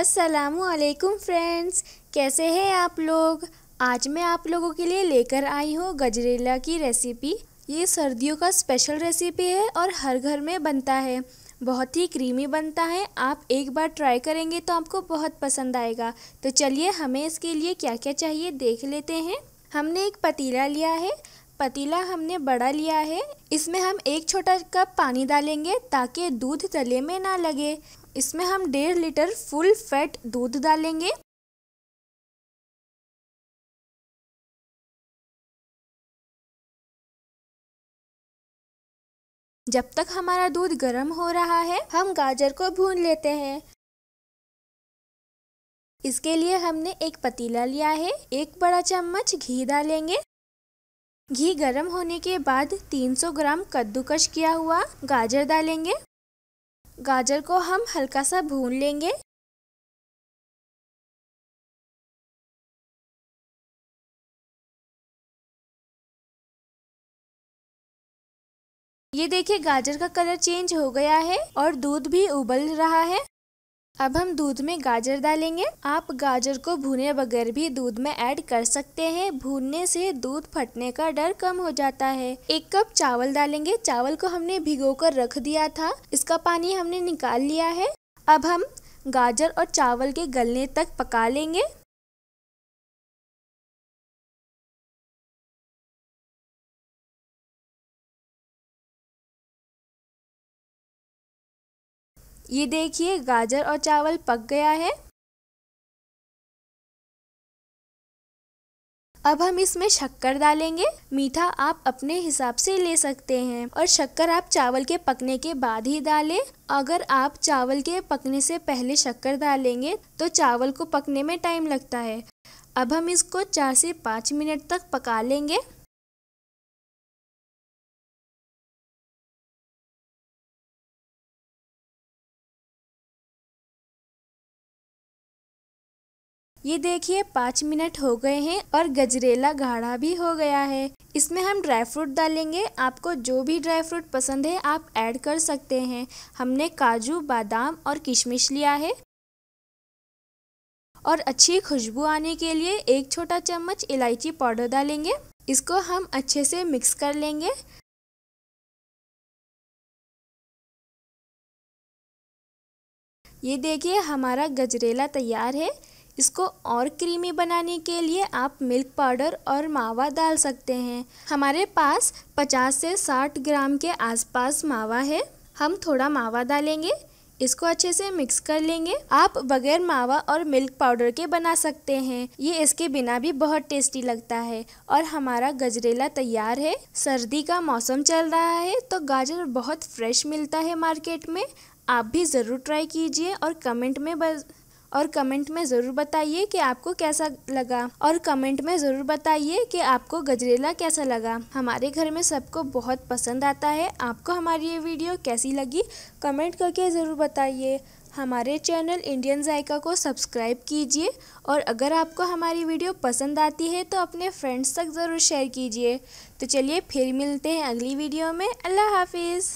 असलकुम फ्रेंड्स कैसे हैं आप लोग आज मैं आप लोगों के लिए लेकर आई हूँ गजरेला की रेसिपी ये सर्दियों का स्पेशल रेसिपी है और हर घर में बनता है बहुत ही क्रीमी बनता है आप एक बार ट्राई करेंगे तो आपको बहुत पसंद आएगा तो चलिए हमें इसके लिए क्या क्या चाहिए देख लेते हैं हमने एक पतीला लिया है पतीला हमने बड़ा लिया है इसमें हम एक छोटा कप पानी डालेंगे ताकि दूध तले में ना लगे इसमें हम डेढ़ लीटर फुल फैट दूध डालेंगे जब तक हमारा दूध गर्म हो रहा है हम गाजर को भून लेते हैं इसके लिए हमने एक पतीला लिया है एक बड़ा चम्मच घी डालेंगे घी गर्म होने के बाद 300 ग्राम कद्दूकश किया हुआ गाजर डालेंगे गाजर को हम हल्का सा भून लेंगे ये देखिए गाजर का कलर चेंज हो गया है और दूध भी उबल रहा है अब हम दूध में गाजर डालेंगे आप गाजर को भुने बगैर भी दूध में ऐड कर सकते हैं भूनने से दूध फटने का डर कम हो जाता है एक कप चावल डालेंगे चावल को हमने भिगो कर रख दिया था इसका पानी हमने निकाल लिया है अब हम गाजर और चावल के गलने तक पका लेंगे ये देखिए गाजर और चावल पक गया है अब हम इसमें शक्कर डालेंगे मीठा आप अपने हिसाब से ले सकते हैं और शक्कर आप चावल के पकने के बाद ही डालें अगर आप चावल के पकने से पहले शक्कर डालेंगे तो चावल को पकने में टाइम लगता है अब हम इसको चार से पाँच मिनट तक पका लेंगे ये देखिए पाँच मिनट हो गए हैं और गजरेला गाढ़ा भी हो गया है इसमें हम ड्राई फ्रूट डालेंगे आपको जो भी ड्राई फ्रूट पसंद है आप ऐड कर सकते हैं हमने काजू बादाम और किशमिश लिया है और अच्छी खुशबू आने के लिए एक छोटा चम्मच इलायची पाउडर डालेंगे इसको हम अच्छे से मिक्स कर लेंगे ये देखिए हमारा गजरेला तैयार है इसको और क्रीमी बनाने के लिए आप मिल्क पाउडर और मावा डाल सकते हैं हमारे पास 50 से 60 ग्राम के आसपास मावा है हम थोड़ा मावा डालेंगे इसको अच्छे से मिक्स कर लेंगे आप बगैर मावा और मिल्क पाउडर के बना सकते हैं ये इसके बिना भी बहुत टेस्टी लगता है और हमारा गजरेला तैयार है सर्दी का मौसम चल रहा है तो गाजर बहुत फ्रेश मिलता है मार्केट में आप भी ज़रूर ट्राई कीजिए और कमेंट में बस और कमेंट में ज़रूर बताइए कि आपको कैसा लगा और कमेंट में ज़रूर बताइए कि आपको गजरेला कैसा लगा हमारे घर में सबको बहुत पसंद आता है आपको हमारी ये वीडियो कैसी लगी कमेंट करके ज़रूर बताइए हमारे चैनल इंडियन जायका को सब्सक्राइब कीजिए और अगर आपको हमारी वीडियो पसंद आती है तो अपने फ्रेंड्स तक ज़रूर शेयर कीजिए तो चलिए फिर मिलते हैं अगली वीडियो में अल्लाह हाफिज़